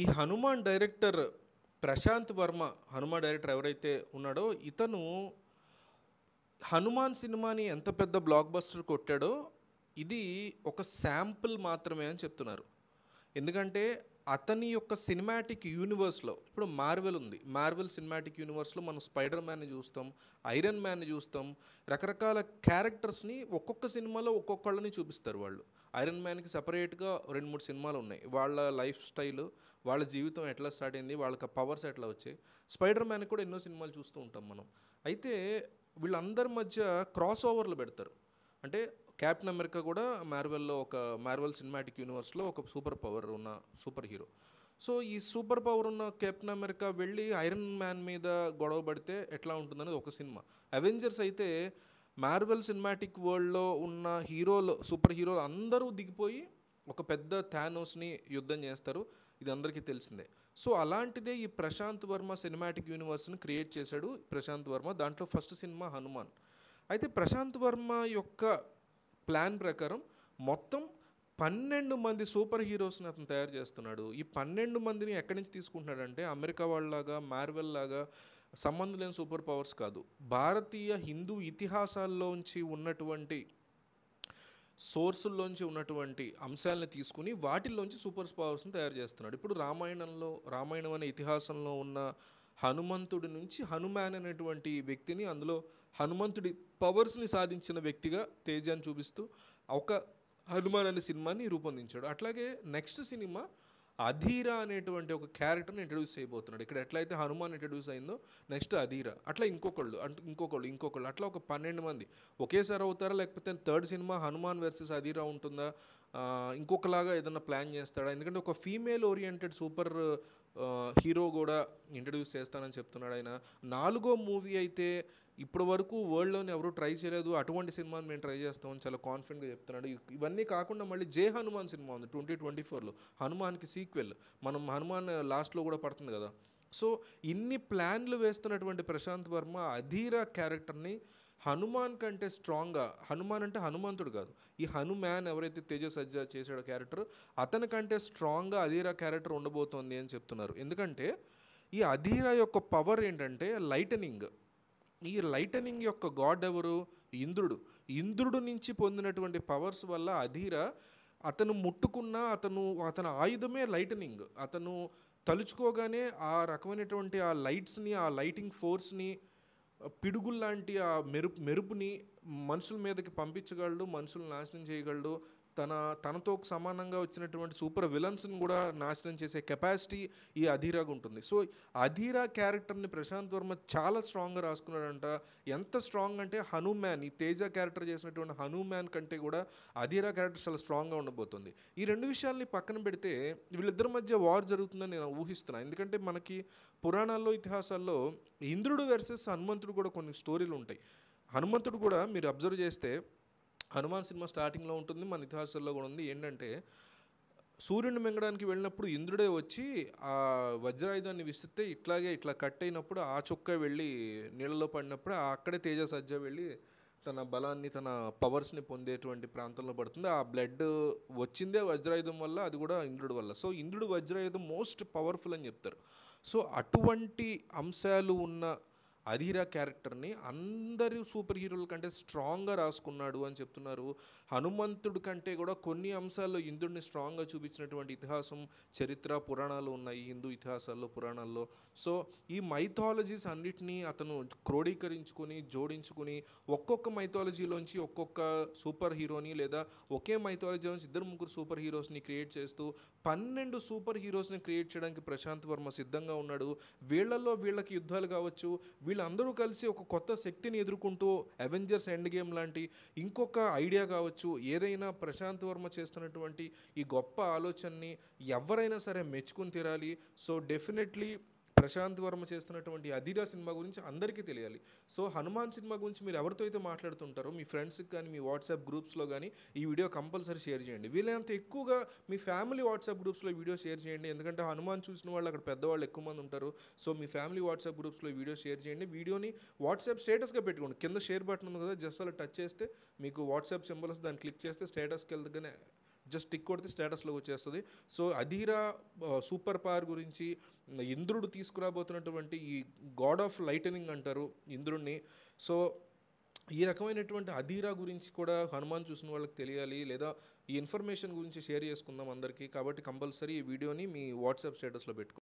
ఈ Hanuman director Prasanth Varma Hanuman director ఎవరైతే ఉన్నాడో ఇతను హనుమాన్ సినిమాని ఎంత పెద్ద బ్లాక్ బస్టర్ కొట్టాడో ఇది ఒక శాంపుల్ మాత్రమే అని చెప్తున్నారు ఎందుకంటే అతని యొక్క సినిమాటిక్ యూనివర్స్లో ఇప్పుడు మార్వెల్ ఉంది మార్వెల్ సినిమాటిక్ యూనివర్స్లో మనం స్పైడర్ మ్యాన్ని చూస్తాం ఐరన్ మ్యాన్ని చూస్తాం రకరకాల క్యారెక్టర్స్ని ఒక్కొక్క సినిమాలో ఒక్కొక్కళ్ళని చూపిస్తారు వాళ్ళు ఐరన్ మ్యాన్కి సపరేట్గా రెండు మూడు సినిమాలు ఉన్నాయి వాళ్ళ లైఫ్ స్టైల్ వాళ్ళ జీవితం ఎట్లా స్టార్ట్ అయింది వాళ్ళకి పవర్స్ ఎట్లా వచ్చాయి స్పైడర్ మ్యాన్కి కూడా ఎన్నో సినిమాలు చూస్తూ ఉంటాం మనం అయితే వీళ్ళందరి మధ్య క్రాస్ ఓవర్లు పెడతారు అంటే క్యాప్టెన్ అమెరికా కూడా మార్వెల్లో ఒక మార్వెల్ సినిమాటిక్ యూనివర్స్లో ఒక సూపర్ పవర్ ఉన్న సూపర్ హీరో సో ఈ సూపర్ పవర్ ఉన్న కెప్టెన్ అమెరికా వెళ్ళి ఐరన్ మ్యాన్ మీద గొడవ పడితే ఎట్లా ఉంటుందనేది ఒక సినిమా అవెంజర్స్ అయితే మార్వెల్ సినిమాటిక్ వరల్డ్లో ఉన్న హీరోలు సూపర్ హీరోలు అందరూ దిగిపోయి ఒక పెద్ద థానోస్ని యుద్ధం చేస్తారు ఇది అందరికీ తెలిసిందే సో అలాంటిదే ఈ ప్రశాంత్ వర్మ సినిమాటిక్ యూనివర్స్ని క్రియేట్ చేశాడు ప్రశాంత్ వర్మ దాంట్లో ఫస్ట్ సినిమా హనుమాన్ అయితే ప్రశాంత్ వర్మ యొక్క ప్లాన్ ప్రకారం మొత్తం పన్నెండు మంది సూపర్ హీరోస్ని అతను తయారు చేస్తున్నాడు ఈ పన్నెండు మందిని ఎక్కడి నుంచి తీసుకుంటున్నాడంటే అమెరికా వాళ్ళలాగా మార్వెల్ లాగా సంబంధం లేని సూపర్ పవర్స్ కాదు భారతీయ హిందూ ఇతిహాసాల్లోంచి ఉన్నటువంటి సోర్సుల్లోంచి ఉన్నటువంటి అంశాలను తీసుకుని వాటిల్లోంచి సూపర్ పవర్స్ని తయారు చేస్తున్నాడు ఇప్పుడు రామాయణంలో రామాయణం అనే ఇతిహాసంలో ఉన్న హనుమంతుడి నుంచి హనుమాన్ అనేటువంటి వ్యక్తిని అందులో హనుమంతుడి పవర్స్ని సాధించిన వ్యక్తిగా తేజాన్ని చూపిస్తూ ఒక హనుమాన్ అనే సినిమాని రూపొందించాడు అట్లాగే నెక్స్ట్ సినిమా అధీరా అనేటువంటి ఒక క్యారెక్టర్ని ఇంట్రడ్యూస్ చేయబోతున్నాడు ఇక్కడ ఎట్లయితే హనుమాన్ ఇంట్రడ్యూస్ అయిందో నెక్స్ట్ అధీరా అట్లా ఇంకొకళ్ళు అంటే ఇంకొకళ్ళు ఇంకొకళ్ళు అట్లా ఒక పన్నెండు మంది ఒకేసారి అవుతారా లేకపోతే third cinema Hanuman versus Adhira ఉంటుందా ఇంకొకలాగా ఏదైనా ప్లాన్ చేస్తాడా ఎందుకంటే ఒక ఫీమేల్ ఓరియంటెడ్ సూపర్ హీరో కూడా ఇంట్రడ్యూస్ చేస్తానని చెప్తున్నాడు ఆయన నాలుగో మూవీ అయితే ఇప్పటి వరకు వరల్డ్లోనే ఎవరు ట్రై చేయలేదు అటువంటి సినిమాని మేము ట్రై చేస్తామని చాలా కాన్ఫిడెంట్గా చెప్తున్నాడు ఇవన్నీ కాకుండా మళ్ళీ జే హనుమాన్ సినిమా ఉంది ట్వంటీ ట్వంటీ ఫోర్లో హనుమాన్కి సీక్వెల్ మనం హనుమాన్ లాస్ట్లో కూడా పడుతుంది కదా సో ఇన్ని ప్లాన్లు వేస్తున్నటువంటి ప్రశాంత్ వర్మ అధీరా క్యారెక్టర్ని హనుమాన్ కంటే స్ట్రాంగ్గా హనుమాన్ అంటే హనుమంతుడు కాదు ఈ హనుమాన్ ఎవరైతే తేజ సజ్జా చేసాడో క్యారెక్టర్ అతని కంటే స్ట్రాంగ్గా అధీరా క్యారెక్టర్ ఉండబోతోంది అని చెప్తున్నారు ఎందుకంటే ఈ అధీర యొక్క పవర్ ఏంటంటే లైటనింగ్ ఈ లైటనింగ్ యొక్క గాడ్ ఎవరు ఇంద్రుడు ఇంద్రుడు నుంచి పొందినటువంటి పవర్స్ వల్ల అధీర అతను ముట్టుకున్న అతను అతని ఆయుధమే లైటనింగ్ అతను తలుచుకోగానే ఆ రకమైనటువంటి ఆ లైట్స్ని ఆ లైటింగ్ ఫోర్స్ని పిడుగుల్లాంటి ఆ మెరుపు మెరుపుని మనుషుల మీదకి పంపించగలడు మనుషులు నాశనం చేయగలడు తన తనతో సమానంగా వచ్చినటువంటి సూపర్ విలన్స్ని కూడా నాశనం చేసే కెపాసిటీ ఈ అధీరాకు ఉంటుంది సో అధీరా క్యారెక్టర్ని ప్రశాంత్ వర్మ చాలా స్ట్రాంగ్గా రాసుకున్నాడంట ఎంత స్ట్రాంగ్ అంటే హనుమాన్ ఈ తేజ క్యారెక్టర్ చేసినటువంటి హనుమాన్ కంటే కూడా అధీరా క్యారెక్టర్ చాలా స్ట్రాంగ్గా ఉండబోతుంది ఈ రెండు విషయాల్ని పక్కన పెడితే వీళ్ళిద్దరి మధ్య వార్ జరుగుతుందని నేను ఊహిస్తున్నాను ఎందుకంటే మనకి పురాణాల్లో ఇతిహాసాల్లో ఇంద్రుడు వెర్సెస్ హనుమంతుడు కూడా కొన్ని స్టోరీలు ఉంటాయి హనుమంతుడు కూడా మీరు అబ్జర్వ్ చేస్తే హనుమాన్ సినిమా స్టార్టింగ్లో ఉంటుంది మన ఇతిహాసాల్లో కూడా ఉంది ఏంటంటే సూర్యుడిని మింగడానికి వెళ్ళినప్పుడు ఇంద్రుడే వచ్చి ఆ వజ్రాయుధాన్ని విసిరితే ఇట్లాగే ఇట్లా కట్ అయినప్పుడు ఆ చుక్క వెళ్ళి నీళ్ళలో పడినప్పుడు అక్కడే తేజ సజ్జ వెళ్ళి తన బలాన్ని తన పవర్స్ని పొందేటువంటి ప్రాంతంలో పడుతుంది ఆ బ్లడ్ వచ్చిందే వజ్రాయుధం వల్ల అది కూడా ఇంద్రుడి వల్ల సో ఇంద్రుడు వజ్రాయుధం మోస్ట్ పవర్ఫుల్ అని చెప్తారు సో అటువంటి అంశాలు ఉన్న అధీరా క్యారెక్టర్ని అందరి సూపర్ హీరోల కంటే స్ట్రాంగ్గా రాసుకున్నాడు అని చెప్తున్నారు హనుమంతుడు కంటే కూడా కొన్ని అంశాల్లో ఇంద్రుడిని స్ట్రాంగ్గా చూపించినటువంటి ఇతిహాసం చరిత్ర పురాణాలు ఉన్నాయి హిందూ ఇతిహాసాల్లో పురాణాల్లో సో ఈ మైథాలజీస్ అన్నిటినీ అతను క్రోడీకరించుకొని జోడించుకుని ఒక్కొక్క మైథాలజీలోంచి ఒక్కొక్క సూపర్ హీరోని లేదా ఒకే మైథాలజీ నుంచి ఇద్దరు ముగ్గురు సూపర్ హీరోస్ని క్రియేట్ చేస్తూ పన్నెండు సూపర్ హీరోస్ని క్రియేట్ చేయడానికి ప్రశాంత్ వర్మ సిద్ధంగా ఉన్నాడు వీళ్ళల్లో వీళ్ళకి యుద్ధాలు కావచ్చు వీళ్ళందరూ కలిసి ఒక కొత్త శక్తిని ఎదుర్కొంటూ అవెంజర్స్ ఎండ్ గేమ్ లాంటి ఇంకొక ఐడియా కావచ్చు ఏదైనా ప్రశాంత్ వర్మ చేస్తున్నటువంటి ఈ గొప్ప ఆలోచనని ఎవరైనా సరే మెచ్చుకుని తీరాలి సో డెఫినెట్లీ ప్రశాంత్ వర్మ చేస్తున్నటువంటి అధిరా సినిమా గురించి అందరికీ తెలియాలి సో హనుమాన్ సినిమా గురించి మీరు ఎవరితో అయితే మాట్లాడుతుంటారో మీ ఫ్రెండ్స్కి కానీ మీ వాట్సాప్ గ్రూప్స్లో కానీ ఈ వీడియో కంపల్సరీ షేర్ చేయండి వీలైనంత ఎక్కువగా మీ ఫ్యామిలీ వాట్సాప్ గ్రూప్స్లో వీడియో షేర్ చేయండి ఎందుకంటే హనుమాన్ చూసిన వాళ్ళు అక్కడ పెద్దవాళ్ళు ఎక్కువ మంది ఉంటారు సో మీ ఫ్యామిలీ వాట్సాప్ గ్రూప్స్లో వీడియో షేర్ చేయండి వీడియోని వాట్సాప్ స్టేటస్గా పెట్టుకోండి కింద షేర్ బటన్ ఉంది కదా జస్ట్ అలా టచ్ చేస్తే మీకు వాట్సాప్ సింబల్స్ దాన్ని క్లిక్ చేస్తే స్టేటస్కి వెళ్తగానే జస్ట్ టిక్ కొడితే స్టేటస్లో వచ్చేస్తుంది సో అధీరా సూపర్ పవర్ గురించి ఇంద్రుడు తీసుకురాబోతున్నటువంటి ఈ గాడ్ ఆఫ్ లైటనింగ్ అంటారు ఇంద్రుడిని సో ఈ రకమైనటువంటి అధీరా గురించి కూడా హనుమాన్ చూసిన వాళ్ళకి తెలియాలి లేదా ఈ ఇన్ఫర్మేషన్ గురించి షేర్ చేసుకుందాం అందరికీ కాబట్టి కంపల్సరీ ఈ వీడియోని మీ వాట్సాప్ స్టేటస్లో పెట్టుకో